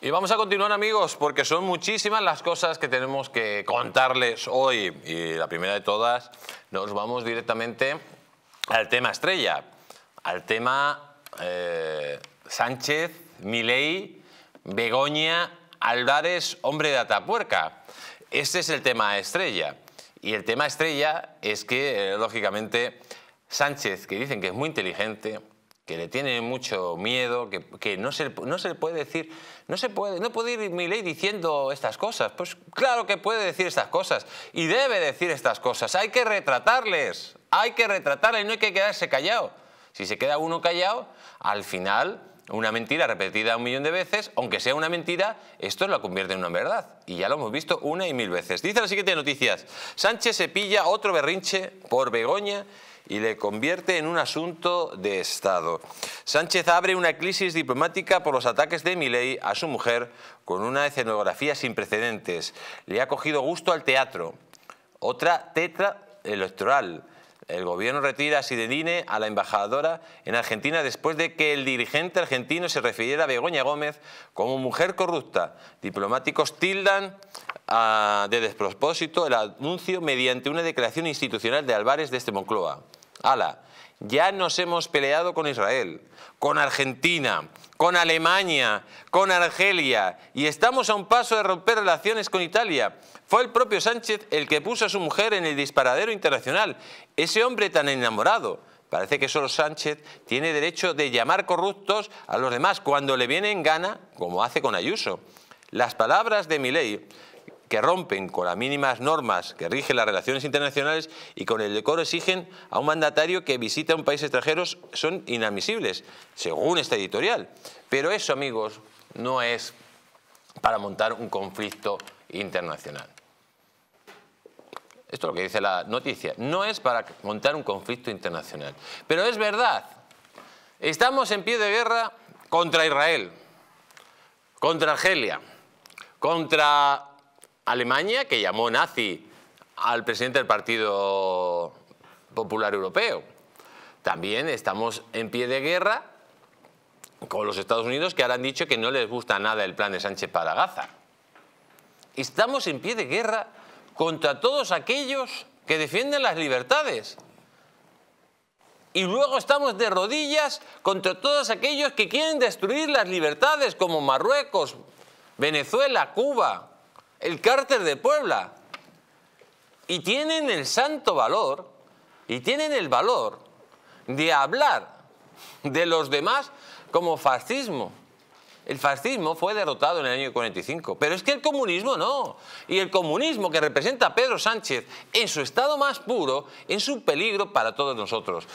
Y vamos a continuar amigos porque son muchísimas las cosas que tenemos que contarles hoy y la primera de todas nos vamos directamente al tema estrella, al tema eh, Sánchez, Milei, Begoña, Álvarez, hombre de Atapuerca. Este es el tema estrella y el tema estrella es que eh, lógicamente Sánchez, que dicen que es muy inteligente, que le tiene mucho miedo, que, no, se, no puede decir, no se puede, no puede ir mi ley diciendo estas cosas. Pues claro que puede decir estas cosas y debe decir estas cosas. Hay que retratarles, hay que retratarles, y no hay que quedarse callado. Si se queda uno callado, al final una mentira repetida un millón de veces, aunque sea una mentira, esto la convierte en una verdad. Y ya lo hemos visto una y mil veces. Dice la siguiente noticias. Sánchez se pilla otro berrinche por Begoña y le convierte en un asunto de Estado. Sánchez abre una crisis diplomática por los ataques de Milei a su mujer con una escenografía sin precedentes. Le ha cogido gusto al teatro. Otra tetra electoral. El gobierno retira a Sidenine a la embajadora en Argentina después de que el dirigente argentino se refiriera a Begoña Gómez como mujer corrupta. Diplomáticos tildan ah, de despropósito el anuncio mediante una declaración institucional de Álvarez este Moncloa. ¡Hala! ya nos hemos peleado con Israel, con Argentina, con Alemania, con Argelia y estamos a un paso de romper relaciones con Italia. Fue el propio Sánchez el que puso a su mujer en el disparadero internacional. Ese hombre tan enamorado. Parece que solo Sánchez tiene derecho de llamar corruptos a los demás cuando le viene en gana, como hace con Ayuso. Las palabras de Milei que rompen con las mínimas normas que rigen las relaciones internacionales y con el decoro exigen a un mandatario que visita un país extranjero son inadmisibles, según esta editorial. Pero eso, amigos, no es para montar un conflicto internacional. Esto es lo que dice la noticia. No es para montar un conflicto internacional. Pero es verdad. Estamos en pie de guerra contra Israel, contra Argelia, contra Alemania, que llamó nazi al presidente del Partido Popular Europeo. También estamos en pie de guerra con los Estados Unidos, que ahora han dicho que no les gusta nada el plan de Sánchez para Gaza. Estamos en pie de guerra contra todos aquellos que defienden las libertades. Y luego estamos de rodillas contra todos aquellos que quieren destruir las libertades, como Marruecos, Venezuela, Cuba, el cárter de Puebla. Y tienen el santo valor, y tienen el valor de hablar de los demás como fascismo. El fascismo fue derrotado en el año 45, pero es que el comunismo no. Y el comunismo que representa a Pedro Sánchez en su estado más puro, en su peligro para todos nosotros.